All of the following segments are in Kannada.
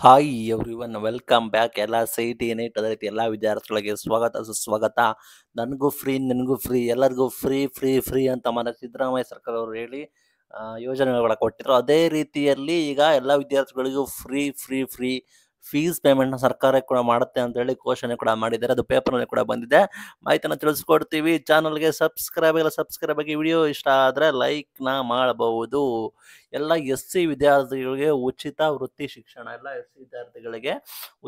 hi everyone welcome back ಎಲ್ಲ ಸಿ ಟಿ ನೈಟ್ ಅದೇ ರೀತಿ ಎಲ್ಲ ವಿದ್ಯಾರ್ಥಿಗಳಿಗೆ ಸ್ವಾಗತ ಸುಸ್ವಾಗತ ನನಗೂ ಫ್ರೀ ನನಗೂ ಫ್ರೀ ಎಲ್ಲರಿಗೂ ಫ್ರೀ ಫ್ರೀ ಫ್ರೀ ಅಂತ ಮನೆ ಸಿದ್ದರಾಮಯ್ಯ ಸರ್ಕಾರ ಅವರು ಹೇಳಿ ಯೋಜನೆಗಳ ಕೊಟ್ಟಿದ್ರು ಅದೇ ರೀತಿಯಲ್ಲಿ ಈಗ ಎಲ್ಲ ವಿದ್ಯಾರ್ಥಿಗಳಿಗೂ free free free fees payment ನ ಸರ್ಕಾರ ಕೂಡ ಮಾಡುತ್ತೆ ಅಂತ ಹೇಳಿ ಘೋಷಣೆ ಕೂಡ ಮಾಡಿದ್ದಾರೆ ಅದು ಪೇಪರ್ ಪೇಪರ್ನಲ್ಲಿ ಕೂಡ ಬಂದಿದೆ ಮಾಹಿತಿಯನ್ನು ತಿಳಿಸ್ಕೊಡ್ತೀವಿ ಚಾನಲ್ಗೆ ಸಬ್ಸ್ಕ್ರೈಬ್ ಎಲ್ಲ ಸಬ್ಸ್ಕ್ರೈಬ್ ಆಗಿ ವಿಡಿಯೋ ಇಷ್ಟ ಆದರೆ ನ ಮಾಡಬಹುದು ಎಲ್ಲ ಎಸ್ ಸಿ ವಿದ್ಯಾರ್ಥಿಗಳಿಗೆ ಉಚಿತ ವೃತ್ತಿ ಶಿಕ್ಷಣ ಎಲ್ಲ ಎಸ್ ಸಿ ವಿದ್ಯಾರ್ಥಿಗಳಿಗೆ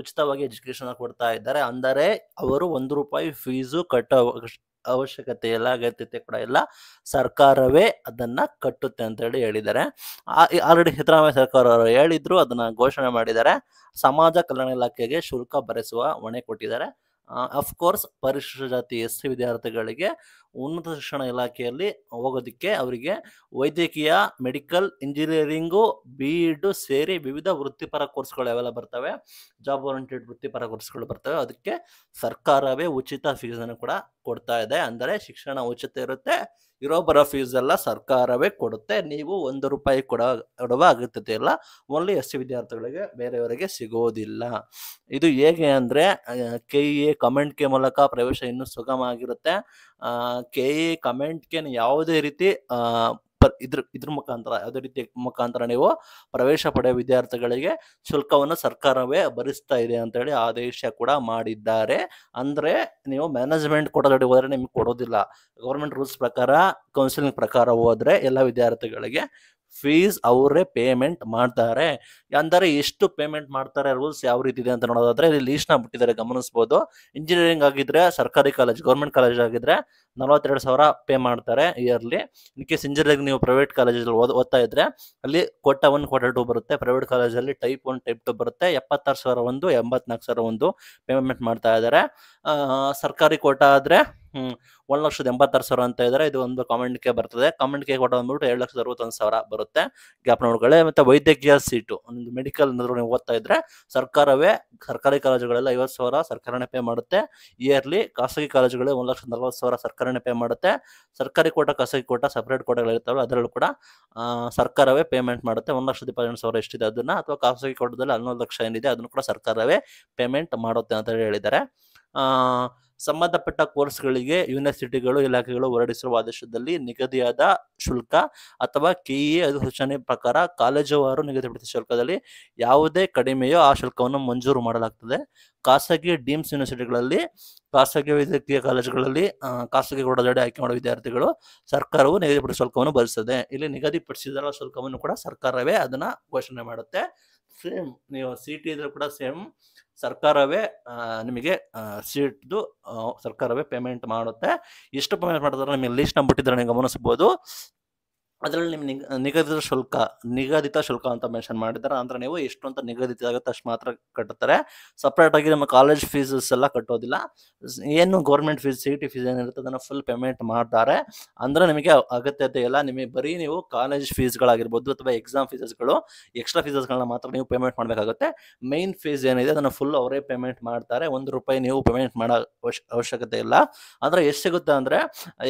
ಉಚಿತವಾಗಿ ಎಜುಕೇಶನ್ ಕೊಡ್ತಾ ಇದ್ದಾರೆ ಅಂದರೆ ಅವರು ಒಂದು ರೂಪಾಯಿ ಫೀಸು ಕಟ್ಟ ಅವಶ್ಯಕತೆ ಇಲ್ಲ ಅಗತ್ಯತೆ ಕೂಡ ಇಲ್ಲ ಸರ್ಕಾರವೇ ಅದನ್ನ ಕಟ್ಟುತ್ತೆ ಅಂತ ಹೇಳಿ ಹೇಳಿದ್ದಾರೆ ಆಲ್ರೆಡಿ ಸಿದ್ದರಾಮಯ್ಯ ಸರ್ಕಾರ ಹೇಳಿದ್ರು ಅದನ್ನ ಘೋಷಣೆ ಮಾಡಿದ್ದಾರೆ ಸಮಾಜ ಕಲ್ಯಾಣ ಇಲಾಖೆಗೆ ಶುಲ್ಕ ಭರಿಸುವ ಹೊಣೆ ಕೊಟ್ಟಿದ್ದಾರೆ ಅಫ್ಕೋರ್ಸ್ ಪರಿಶಿಷ್ಟ ಜಾತಿ ಎಸ್ ಸಿ ವಿದ್ಯಾರ್ಥಿಗಳಿಗೆ ಉನ್ನತ ಶಿಕ್ಷಣ ಇಲಾಖೆಯಲ್ಲಿ ಹೋಗೋದಕ್ಕೆ ಅವರಿಗೆ ವೈದ್ಯಕೀಯ ಮೆಡಿಕಲ್ ಇಂಜಿನಿಯರಿಂಗು ಬಿ ಇಡ್ ಸೇರಿ ವಿವಿಧ ವೃತ್ತಿಪರ ಕೋರ್ಸ್ಗಳು ಯಾವೆಲ್ಲ ಬರ್ತವೆ ಜಾಬ್ ಓರಿಯಂಟೆಡ್ ವೃತ್ತಿಪರ ಕೋರ್ಸ್ಗಳು ಬರ್ತವೆ ಅದಕ್ಕೆ ಸರ್ಕಾರವೇ ಉಚಿತ ಫೀಸನ್ನು ಕೂಡ ಕೊಡ್ತಾ ಇದೆ ಅಂದರೆ ಶಿಕ್ಷಣ ಉಚಿತ ಇರುತ್ತೆ ಇರೋ ಬರೋ ಫೀಸ್ ಎಲ್ಲ ಸರ್ಕಾರವೇ ಕೊಡುತ್ತೆ ನೀವು ಒಂದು ರೂಪಾಯಿ ಕೊಡ ಕೊಡುವ ಅಗತ್ಯತೆ ಇಲ್ಲ ಓನ್ಲಿ ಎಸ್ ಸಿ ವಿದ್ಯಾರ್ಥಿಗಳಿಗೆ ಬೇರೆಯವರಿಗೆ ಸಿಗೋದಿಲ್ಲ ಇದು ಹೇಗೆ ಅಂದರೆ ಕೆ ಇ ಎ ಕಮೆಂಟ್ ಕೆ ಮೂಲಕ ಪ್ರವೇಶ ಇನ್ನೂ ಸುಗಮ ಆಗಿರುತ್ತೆ ಕೆ ಇ ಕಮೆಂಟ್ಗೆ ಯಾವುದೇ ರೀತಿ ಇದ್ರ ಇದ್ರ ಮುಖಾಂತರ ಯಾವುದೇ ರೀತಿ ಮುಖಾಂತರ ನೀವು ಪ್ರವೇಶ ಪಡೆಯುವ ವಿದ್ಯಾರ್ಥಿಗಳಿಗೆ ಶುಲ್ಕವನ್ನು ಸರ್ಕಾರವೇ ಭರಿಸ್ತಾ ಇದೆ ಅಂತ ಹೇಳಿ ಆದೇಶ ಕೂಡ ಮಾಡಿದ್ದಾರೆ ಅಂದ್ರೆ ನೀವು ಮ್ಯಾನೇಜ್ಮೆಂಟ್ ಕೊಡೋದಡಿ ಹೋದ್ರೆ ನಿಮ್ಗೆ ಕೊಡೋದಿಲ್ಲ ಗೌರ್ಮೆಂಟ್ ರೂಲ್ಸ್ ಪ್ರಕಾರ ಕೌನ್ಸಿಲಿಂಗ್ ಪ್ರಕಾರ ಹೋದ್ರೆ ಎಲ್ಲ ವಿದ್ಯಾರ್ಥಿಗಳಿಗೆ ಫೀಸ್ ಅವರೇ ಪೇಮೆಂಟ್ ಮಾಡ್ತಾರೆ ಅಂದರೆ ಎಷ್ಟು ಪೇಮೆಂಟ್ ಮಾಡ್ತಾರೆ ರೂಲ್ಸ್ ಯಾವ ರೀತಿ ಇದೆ ಅಂತ ನೋಡೋದಾದ್ರೆ ಇಲ್ಲಿ ಲೀಸ್ಟ್ನ ಬಿಟ್ಟಿದ್ದಾರೆ ಗಮನಿಸಬಹುದು ಇಂಜಿನಿಯರಿಂಗ್ ಆಗಿದ್ರೆ ಸರ್ಕಾರಿ ಕಾಲೇಜ್ ಗೌರ್ಮೆಂಟ್ ಕಾಲೇಜ್ ಆಗಿದ್ರೆ ನಲವತ್ತೆರಡು ಸಾವಿರ ಪೇ ಮಾಡ್ತಾರೆ ಇಯರ್ಲಿ ಇನ್ ಕೇಸ್ ಇಂಜಿನಿಯರಿಂಗ್ ನೀವು ಪ್ರೈವೇಟ್ ಕಾಲೇಜಲ್ಲಿ ಓದ್ ಓದ್ತಾ ಇದ್ರೆ ಅಲ್ಲಿ ಕೋಟ ಒನ್ ಕೋಟ ಟು ಬರುತ್ತೆ ಪ್ರೈವೇಟ್ ಕಾಲೇಜಲ್ಲಿ ಟೈಪ್ ಒನ್ ಟೈಪ್ ಟು ಬರುತ್ತೆ ಎಪ್ಪತ್ತಾರು ಸಾವಿರ ಒಂದು ಎಂಬತ್ನಾಲ್ಕು ಸಾವಿರ ಒಂದು ಪೇಮೆಂಟ್ ಮಾಡ್ತಾ ಇದ್ದಾರೆ ಸರ್ಕಾರಿ ಕೋಟ ಆದರೆ ಹ್ಮ್ ಒಂದ್ ಲಕ್ಷದ ಎಂಬತ್ತಾರು ಸಾವಿರ ಅಂತ ಇದ್ರೆ ಇದು ಒಂದು ಕೇ ಬರ್ತದೆ ಕೇ ಕೊಟ್ಟು ಬಂದ್ಬಿಟ್ಟು ಎರಡು ಲಕ್ಷದ ಅರವತ್ತೊಂದು ಸಾವಿರ ಬರುತ್ತೆ ಗ್ಯಾಪ್ ನೋಡ್ಕೊಳ್ಳಿ ಮತ್ತೆ ವೈದ್ಯಕೀಯ ಸೀಟು ಒಂದು ಮೆಡಿಕಲ್ ನೀವು ಓದ್ತಾ ಇದ್ರೆ ಸರ್ಕಾರವೇ ಸರ್ಕಾರಿ ಕಾಲೇಜುಗಳೆಲ್ಲ ಐವತ್ತು ಸಾವಿರ ಸರ್ಕಾರನೇ ಪೇ ಮಾಡುತ್ತೆ ಇಯರ್ಲಿ ಖಾಸಗಿ ಕಾಲೇಜುಗಳು ಒಂದು ಲಕ್ಷದ ನಲವತ್ತು ಸಾವಿರ ಸರ್ಕಾರನೇ ಪೇ ಮಾಡುತ್ತೆ ಸರ್ಕಾರಿ ಕೋಟ ಖಾಸಗಿ ಕೋಟ ಸಪ್ರೇಟ್ ಕೋಟಗಳಿರ್ತಾವೆ ಅದರಲ್ಲೂ ಕೂಡ ಸರ್ಕಾರವೇ ಪೇಮೆಂಟ್ ಮಾಡುತ್ತೆ ಒಂದು ಲಕ್ಷದ ಇಪ್ಪತ್ತೆಂಟು ಸಾವಿರ ಎಷ್ಟಿದೆ ಅದನ್ನ ಅಥವಾ ಖಾಸಗಿ ಕೋಟದಲ್ಲಿ ಹನ್ನೊಂದು ಲಕ್ಷ ಏನಿದೆ ಅದನ್ನು ಕೂಡ ಸರ್ಕಾರವೇ ಪೇಮೆಂಟ್ ಮಾಡುತ್ತೆ ಅಂತ ಹೇಳಿದ್ದಾರೆ ಸಂಬಂಧಪಟ್ಟ ಕೋರ್ಸ್ಗಳಿಗೆ ಯೂನಿವರ್ಸಿಟಿಗಳು ಇಲಾಖೆಗಳು ಹೊರಡಿಸಿರುವ ಆದೇಶದಲ್ಲಿ ನಿಗದಿಯಾದ ಶುಲ್ಕ ಅಥವಾ ಕೆಇಎ ಅಧಿಸೂಚನೆ ಪ್ರಕಾರ ಕಾಲೇಜುವಾರು ನಿಗದಿಪಡಿಸಿದ ಶುಲ್ಕದಲ್ಲಿ ಯಾವುದೇ ಕಡಿಮೆಯೋ ಆ ಶುಲ್ಕವನ್ನು ಮಂಜೂರು ಮಾಡಲಾಗ್ತದೆ ಖಾಸಗಿ ಡೀಮ್ಸ್ ಯೂನಿವರ್ಸಿಟಿಗಳಲ್ಲಿ ಖಾಸಗಿ ವೈದ್ಯಕೀಯ ಕಾಲೇಜುಗಳಲ್ಲಿ ಖಾಸಗಿ ಕೊಡದಡೆ ಆಯ್ಕೆ ಮಾಡುವ ವಿದ್ಯಾರ್ಥಿಗಳು ಸರ್ಕಾರವು ನಿಗದಿಪಡಿಸಿದ ಶುಲ್ಕವನ್ನು ಭರಿಸುತ್ತದೆ ಇಲ್ಲಿ ನಿಗದಿಪಡಿಸಿದ ಶುಲ್ಕವನ್ನು ಕೂಡ ಸರ್ಕಾರವೇ ಅದನ್ನ ಘೋಷಣೆ ಮಾಡುತ್ತೆ ಸೇಮ್ ನೀವು ಸೀಟ್ ಇದ್ರೆ ಕೂಡ ಸೇಮ್ ಸರ್ಕಾರವೇ ನಿಮಗೆ ಸೀಟ್ದು ಸರ್ಕಾರವೇ ಪೇಮೆಂಟ್ ಮಾಡುತ್ತೆ ಎಷ್ಟು ಪೇಮೆಂಟ್ ಮಾಡಿದ್ರೆ ನಿಮಗೆ ಲೀಸ್ಟ್ ನಂಬಿಟ್ಟಿದ್ರೆ ನೀವು ಗಮನಿಸ್ಬೋದು ಅದರಲ್ಲಿ ನಿಮ್ಮ ನಿಗ ನಿಗದಿತ ಶುಲ್ಕ ನಿಗದಿತ ಶುಲ್ಕ ಅಂತ ಮೆನ್ಷನ್ ಮಾಡಿದ್ದಾರೆ ಅಂದರೆ ನೀವು ಎಷ್ಟು ಅಂತ ನಿಗದಿತ ಆಗುತ್ತೆ ಅಷ್ಟು ಮಾತ್ರ ಕಟ್ಟುತ್ತಾರೆ ಆಗಿ ನಮ್ಮ ಕಾಲೇಜ್ ಫೀಸಸ್ ಎಲ್ಲ ಕಟ್ಟೋದಿಲ್ಲ ಏನು government fees C T fees ಏನಿರುತ್ತೆ ಅದನ್ನು ಫುಲ್ ಪೇಮೆಂಟ್ ಮಾಡ್ತಾರೆ ಅಂದರೆ ನಿಮಗೆ ಅಗತ್ಯತೆ ಇಲ್ಲ ನಿಮಗೆ ಬರೀ ನೀವು ಕಾಲೇಜ್ ಫೀಸ್ಗಳಾಗಿರ್ಬೋದು ಅಥವಾ ಎಕ್ಸಾಮ್ ಫೀಸಸ್ಗಳು ಎಕ್ಸ್ಟ್ರಾ ಫೀಸಸ್ಗಳನ್ನ ಮಾತ್ರ ನೀವು ಪೇಮೆಂಟ್ ಮಾಡಬೇಕಾಗುತ್ತೆ ಮೈನ್ ಫೀಸ್ ಏನಿದೆ ಅದನ್ನು ಫುಲ್ ಅವರೇ ಪೇಮೆಂಟ್ ಮಾಡ್ತಾರೆ ಒಂದು ರೂಪಾಯಿ ನೀವು ಪೇಮೆಂಟ್ ಮಾಡೋ ಅವಶ್ಯಕತೆ ಇಲ್ಲ ಅಂದರೆ ಎಷ್ಟು ಸಿಗುತ್ತೆ ಅಂದರೆ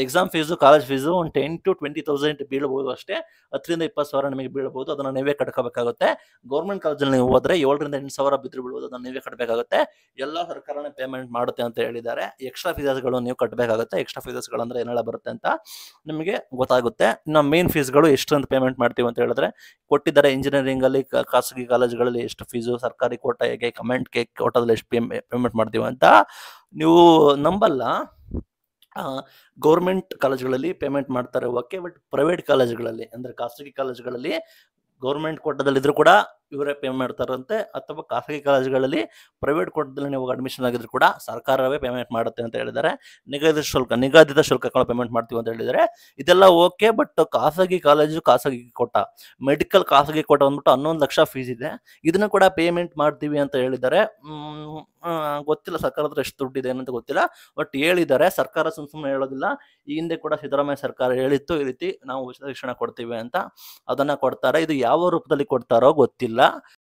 ಎಕ್ಸಾಮ್ ಫೀಸು ಕಾಲೇಜ್ ಫೀಸು ಒಂದು ಟೆನ್ ಟು ಟ್ವೆಂಟಿ ತೌಸಂಡ್ ಬೀಳ್ಬೋದು ಅಷ್ಟೇ ಹತ್ತರಿಂದ ಇಪ್ಪತ್ತು ಸಾವಿರ ನಿಮಗೆ ಬೀಳ್ಬೋದು ಅದನ್ನ ನೀವೇ ಕಟ್ಕೋಬೇಕಾಗುತ್ತೆ ಗೌರ್ಮೆಂಟ್ ಕಾಲೇಜಲ್ಲಿ ನೀವು ಹೋದ್ರೆ ಏಳರಿಂದ ಎಂಟು ಸಾವಿರ ಬಿದ್ರು ಬೀಳ್ಬೋದು ಅದನ್ನ ನೀವೇ ಕಟ್ಟಬೇಕಾಗುತ್ತೆ ಎಲ್ಲ ಸರ್ಕಾರನೇ ಪೇಮೆಂಟ್ ಮಾಡುತ್ತೆ ಅಂತ ಹೇಳಿದ್ದಾರೆ ಎಕ್ಸ್ಟ್ರಾ ಫೀಸಸ್ಗಳು ನೀವು ಕಟ್ಟಬೇಕಾಗುತ್ತೆ ಎಕ್ಸ್ಟ್ರಾ ಫೀಸಸ್ಗಳು ಅಂದ್ರೆ ಏನೆಲ್ಲ ಬರುತ್ತೆ ಅಂತ ನಿಮಗೆ ಗೊತ್ತಾಗುತ್ತೆ ಇನ್ನು ಮೇನ್ ಫೀಸ್ಗಳು ಎಷ್ಟು ಅಂತ ಪೇಮೆಂಟ್ ಮಾಡ್ತೀವಿ ಅಂತ ಹೇಳಿದ್ರೆ ಕೊಟ್ಟಿದ್ದಾರೆ ಇಂಜಿನಿಯರಿಂಗ್ ಅಲ್ಲಿ ಖಾಸಗಿ ಕಾಲೇಜ್ಗಳಲ್ಲಿ ಎಷ್ಟು ಫೀಸು ಸರ್ಕಾರಿ ಕಮೆಂಟ್ ಕೇಕ್ ಕೋಟದಲ್ಲಿ ಎಷ್ಟು ಪೇಮೆಂಟ್ ಮಾಡ್ತೀವಿ ಅಂತ ನೀವು ನಂಬಲ್ಲ ಗೌರ್ಮೆಂಟ್ ಕಾಲೇಜ್ಗಳಲ್ಲಿ ಪೇಮೆಂಟ್ ಮಾಡ್ತಾರೆ ಓಕೆ ಬಟ್ ಪ್ರೈವೇಟ್ ಕಾಲೇಜ್ಗಳಲ್ಲಿ ಅಂದರೆ ಖಾಸಗಿ ಕಾಲೇಜ್ಗಳಲ್ಲಿ ಗೌರ್ಮೆಂಟ್ ಕೋಟದಲ್ಲಿದ್ದರೂ ಕೂಡ ಇವರೇ ಪೇ ಮಾಡ್ತಾರಂತೆ ಅಥವಾ ಖಾಸಗಿ ಕಾಲೇಜುಗಳಲ್ಲಿ ಪ್ರೈವೇಟ್ ಕೋಟದಲ್ಲಿ ನೀವು ಅಡ್ಮಿಷನ್ ಆಗಿದ್ರು ಕೂಡ ಸರ್ಕಾರವೇ ಪೇಮೆಂಟ್ ಮಾಡುತ್ತೆ ಅಂತ ಹೇಳಿದ್ದಾರೆ ನಿಗದಿತ ಶುಲ್ಕ ನಿಗದಿತ ಶುಲ್ಕಗಳು ಪೇಮೆಂಟ್ ಮಾಡ್ತೀವಿ ಅಂತ ಹೇಳಿದರೆ ಇದೆಲ್ಲ ಓಕೆ ಬಟ್ ಖಾಸಗಿ ಕಾಲೇಜು ಖಾಸಗಿ ಕೋಟ ಮೆಡಿಕಲ್ ಖಾಸಗಿ ಕೋಟ ಬಂದ್ಬಿಟ್ಟು ಹನ್ನೊಂದು ಲಕ್ಷ ಫೀಸ್ ಇದೆ ಇದನ್ನು ಕೂಡ ಪೇಮೆಂಟ್ ಮಾಡ್ತೀವಿ ಅಂತ ಹೇಳಿದರೆ ಗೊತ್ತಿಲ್ಲ ಸರ್ಕಾರದ ಎಷ್ಟು ದುಡ್ಡಿದೆ ಏನಂತ ಗೊತ್ತಿಲ್ಲ ಬಟ್ ಹೇಳಿದ್ದಾರೆ ಸರ್ಕಾರ ಸುಮ್ ಸುಮ್ಮನೆ ಹೇಳೋದಿಲ್ಲ ಈ ಹಿಂದೆ ಕೂಡ ಸಿದ್ದರಾಮಯ್ಯ ಸರ್ಕಾರ ಹೇಳಿತ್ತು ಈ ರೀತಿ ನಾವು ಉಚಿತ ಶಿಕ್ಷಣ ಕೊಡ್ತೀವಿ ಅಂತ ಅದನ್ನ ಕೊಡ್ತಾರೆ ಇದು ಯಾವ ರೂಪದಲ್ಲಿ ಕೊಡ್ತಾರೋ ಗೊತ್ತಿಲ್ಲ